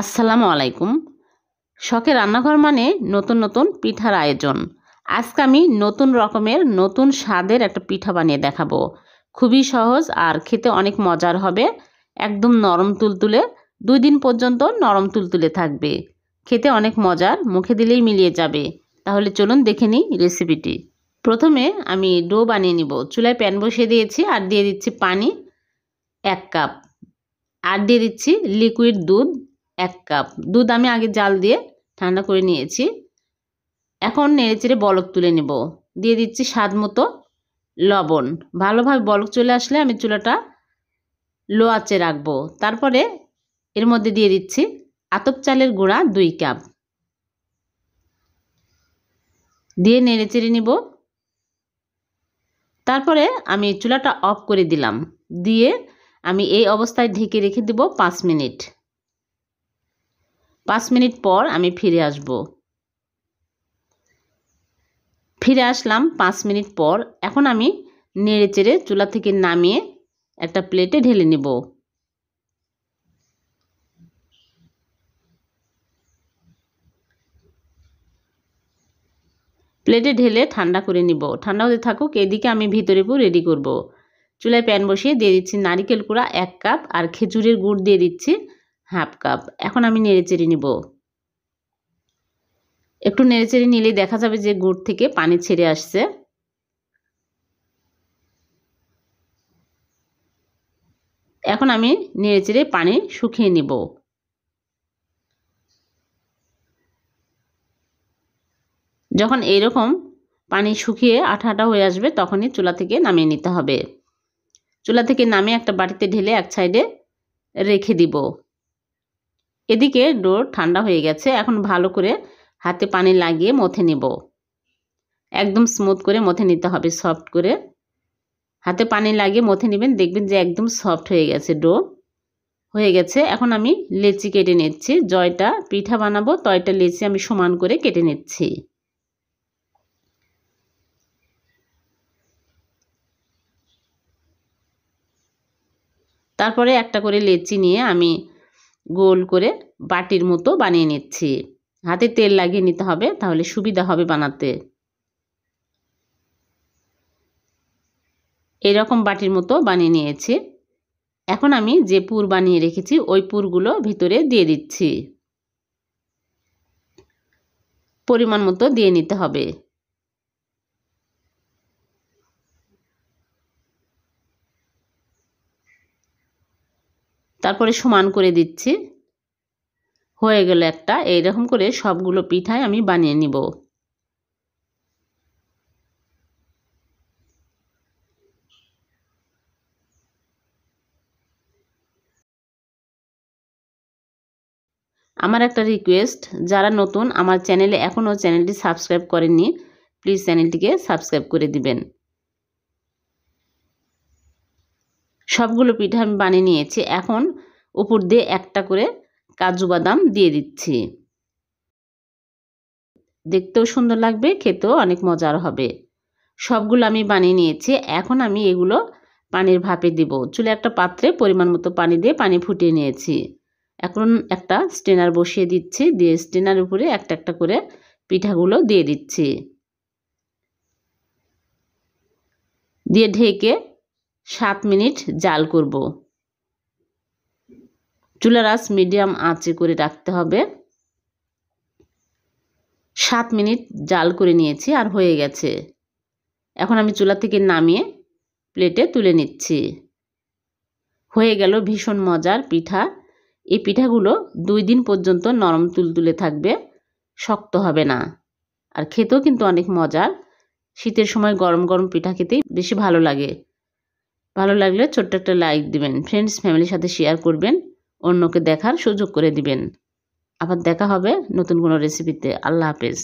আসসালামু আলাইকুম শখে রান্নাঘর মানে নতুন নতুন পিঠার আয়োজন আজকে আমি নতুন রকমের নতুন স্বাদের একটা পিঠা বানিয়ে দেখাবো খুবই সহজ আর খেতে অনেক মজার হবে একদম নরম তুলতুলে দুই দিন পর্যন্ত নরম তুলতুলে থাকবে খেতে অনেক মজার মুখে দিলেই মিলিয়ে যাবে তাহলে চলুন দেখে নিই রেসিপিটি প্রথমে আমি ডো বানিয়ে নিব চুলায় প্যান বসিয়ে দিয়েছি আর দিয়ে দিচ্ছি পানি এক কাপ আর দিয়ে দিচ্ছি লিকুইড দুধ এক কাপ দুধ আমি আগে জাল দিয়ে ঠান্ডা করে নিয়েছি এখন নেড়েচেড়ে বলক তুলে নেব দিয়ে দিচ্ছি স্বাদ মতো লবণ ভালোভাবে বলক চলে আসলে আমি চুলাটা লো আঁচে রাখবো তারপরে এর মধ্যে দিয়ে দিচ্ছি আতপ চালের গুঁড়া দুই কাপ দিয়ে চেড়ে নিব তারপরে আমি চুলাটা অফ করে দিলাম দিয়ে আমি এই অবস্থায় ঢেকে রেখে দেব পাঁচ মিনিট পাঁচ মিনিট পর আমি ফিরে আসব ফিরে আসলাম পাঁচ মিনিট পর এখন আমি নেড়ে চেড়ে চুলা থেকে নামিয়ে একটা প্লেটে ঢেলে নেব প্লেটে ঢেলে ঠান্ডা করে নিব ঠান্ডা হতে থাকুক এদিকে আমি ভিতরে পুরো রেডি করব চুলায় প্যান বসিয়ে দিয়ে দিচ্ছি নারিকেল কুড়া এক কাপ আর খেজুরের গুড় দিয়ে দিচ্ছি হাফ কাপ এখন আমি নেড়েচেড়ে চেড়ে নেব একটু নেড়েচেড়ে নিলেই দেখা যাবে যে গুড় থেকে পানি ছেড়ে আসছে এখন আমি নেড়ে পানি শুকিয়ে নিব যখন এইরকম পানি শুকিয়ে আঠা আঠা হয়ে আসবে তখনই চুলা থেকে নামিয়ে নিতে হবে চুলা থেকে নামিয়ে একটা বাটিতে ঢেলে এক সাইডে রেখে দিব এদিকে ডো ঠান্ডা হয়ে গেছে এখন ভালো করে হাতে পানি লাগিয়ে মথে নেব একদম স্মুথ করে মথে নিতে হবে সফট করে হাতে পানি লাগিয়ে মথে নেবেন দেখবেন যে একদম সফট হয়ে গেছে ডো হয়ে গেছে এখন আমি লেচি কেটে নিচ্ছি জয়টা পিঠা বানাবো তয়টা লেচি আমি সমান করে কেটে নিচ্ছি তারপরে একটা করে লেচি নিয়ে আমি গোল করে বাটির মতো বানিয়ে নিচ্ছি হাতে তেল লাগিয়ে নিতে হবে তাহলে সুবিধা হবে বানাতে এরকম বাটির মতো বানিয়ে নিয়েছি এখন আমি যে পুর বানিয়ে রেখেছি ওই পুরগুলো ভিতরে দিয়ে দিচ্ছি পরিমাণ মতো দিয়ে নিতে হবে তারপরে সমান করে দিচ্ছি হয়ে গেল একটা এইরকম করে সবগুলো পিঠায় আমি বানিয়ে নিব আমার একটা রিকোয়েস্ট যারা নতুন আমার চ্যানেলে এখনও চ্যানেলটি সাবস্ক্রাইব করেননি প্লিজ চ্যানেলটিকে সাবস্ক্রাইব করে দিবেন সবগুলো পিঠা আমি বানিয়ে নিয়েছি এখন উপর দিয়ে একটা করে কাজু বাদাম দিয়ে দিচ্ছি দেখতেও সুন্দর লাগবে খেতেও অনেক মজার হবে সবগুলো আমি বানিয়ে নিয়েছি এখন আমি এগুলো পানির ভাপে দিব চুলে একটা পাত্রে পরিমাণ মতো পানি দিয়ে পানি ফুটিয়ে নিয়েছি এখন একটা স্টেনার বসিয়ে দিচ্ছি দিয়ে স্টেনার উপরে একটা একটা করে পিঠাগুলো দিয়ে দিচ্ছি দিয়ে ঢেকে সাত মিনিট জাল করব চুলারাস মিডিয়াম আঁচে করে রাখতে হবে সাত মিনিট জাল করে নিয়েছি আর হয়ে গেছে এখন আমি চুলা থেকে নামিয়ে প্লেটে তুলে নিচ্ছি হয়ে গেল ভীষণ মজার পিঠা এই পিঠাগুলো দুই দিন পর্যন্ত নরম তুলতুলে থাকবে শক্ত হবে না আর খেতেও কিন্তু অনেক মজার শীতের সময় গরম গরম পিঠা খেতেই বেশি ভালো লাগে ভালো লাগলে ছোট্ট একটা লাইক দিবেন ফ্রেন্ডস ফ্যামিলির সাথে শেয়ার করবেন অন্যকে দেখার সুযোগ করে দিবেন আবার দেখা হবে নতুন কোনো রেসিপিতে আল্লাহ হাফেজ